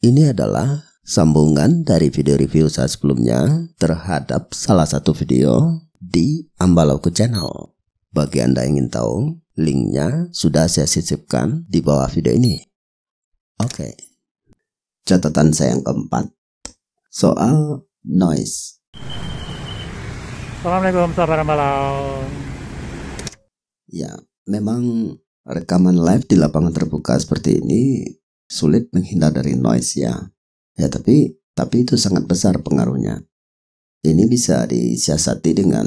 Ini adalah sambungan dari video review saya sebelumnya terhadap salah satu video di Ambalauku Channel. Bagi Anda yang ingin tahu, linknya sudah saya sisipkan di bawah video ini. Oke, okay. catatan saya yang keempat, soal noise. Assalamualaikum, sahabat Ambalau. Ya, memang rekaman live di lapangan terbuka seperti ini sulit menghindar dari noise ya. Ya tapi tapi itu sangat besar pengaruhnya. Ini bisa disiasati dengan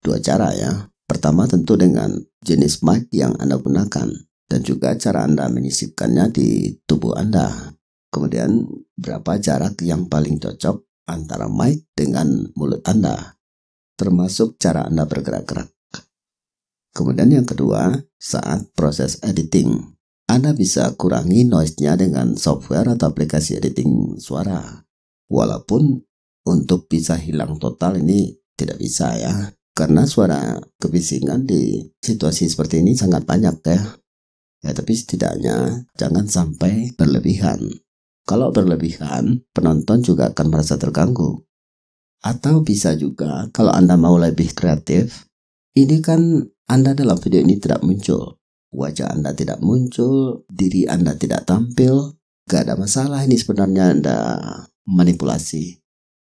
dua cara ya. Pertama tentu dengan jenis mic yang Anda gunakan dan juga cara Anda menyisipkannya di tubuh Anda. Kemudian berapa jarak yang paling cocok antara mic dengan mulut Anda, termasuk cara Anda bergerak-gerak. Kemudian yang kedua, saat proses editing. Anda bisa kurangi noise-nya dengan software atau aplikasi editing suara. Walaupun untuk bisa hilang total ini tidak bisa ya. Karena suara kebisingan di situasi seperti ini sangat banyak ya. Ya tapi setidaknya jangan sampai berlebihan. Kalau berlebihan, penonton juga akan merasa terganggu. Atau bisa juga kalau Anda mau lebih kreatif, ini kan Anda dalam video ini tidak muncul wajah Anda tidak muncul, diri Anda tidak tampil, gak ada masalah ini sebenarnya Anda manipulasi.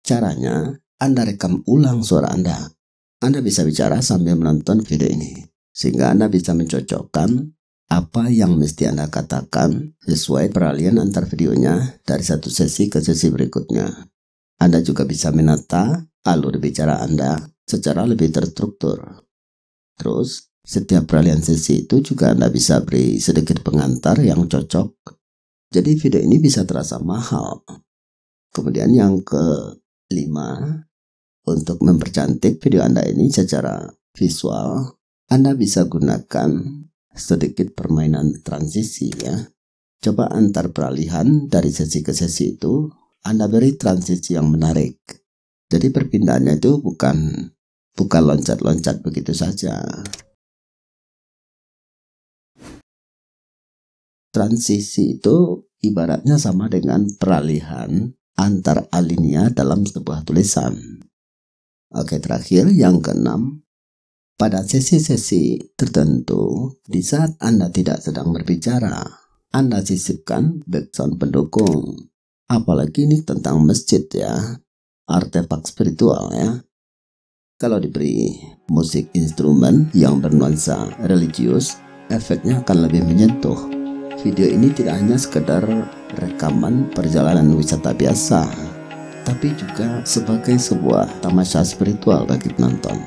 Caranya, Anda rekam ulang suara Anda. Anda bisa bicara sambil menonton video ini, sehingga Anda bisa mencocokkan apa yang mesti Anda katakan sesuai peralihan antar videonya dari satu sesi ke sesi berikutnya. Anda juga bisa menata alur bicara Anda secara lebih terstruktur. Terus, setiap peralihan sesi itu juga Anda bisa beri sedikit pengantar yang cocok. Jadi video ini bisa terasa mahal. Kemudian yang kelima, untuk mempercantik video Anda ini secara visual, Anda bisa gunakan sedikit permainan transisi ya. Coba antar peralihan dari sesi ke sesi itu, Anda beri transisi yang menarik. Jadi perpindahannya itu bukan bukan loncat-loncat begitu saja. Transisi itu ibaratnya sama dengan peralihan antar alinea dalam sebuah tulisan. Oke, terakhir yang keenam. Pada sesi-sesi tertentu, di saat Anda tidak sedang berbicara, Anda sisipkan background pendukung. Apalagi ini tentang masjid ya, artefak spiritual ya. Kalau diberi musik instrumen yang bernuansa religius, efeknya akan lebih menyentuh Video ini tidak hanya sekedar rekaman perjalanan wisata biasa, tapi juga sebagai sebuah tamasya spiritual bagi penonton.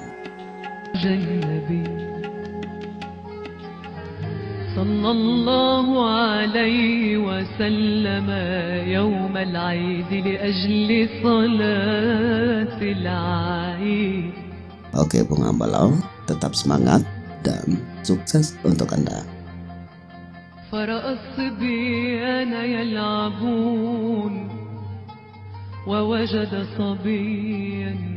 Oke Bung Ambalau, tetap semangat dan sukses untuk Anda. فرأس بيانا يلعبون ووجد صبيا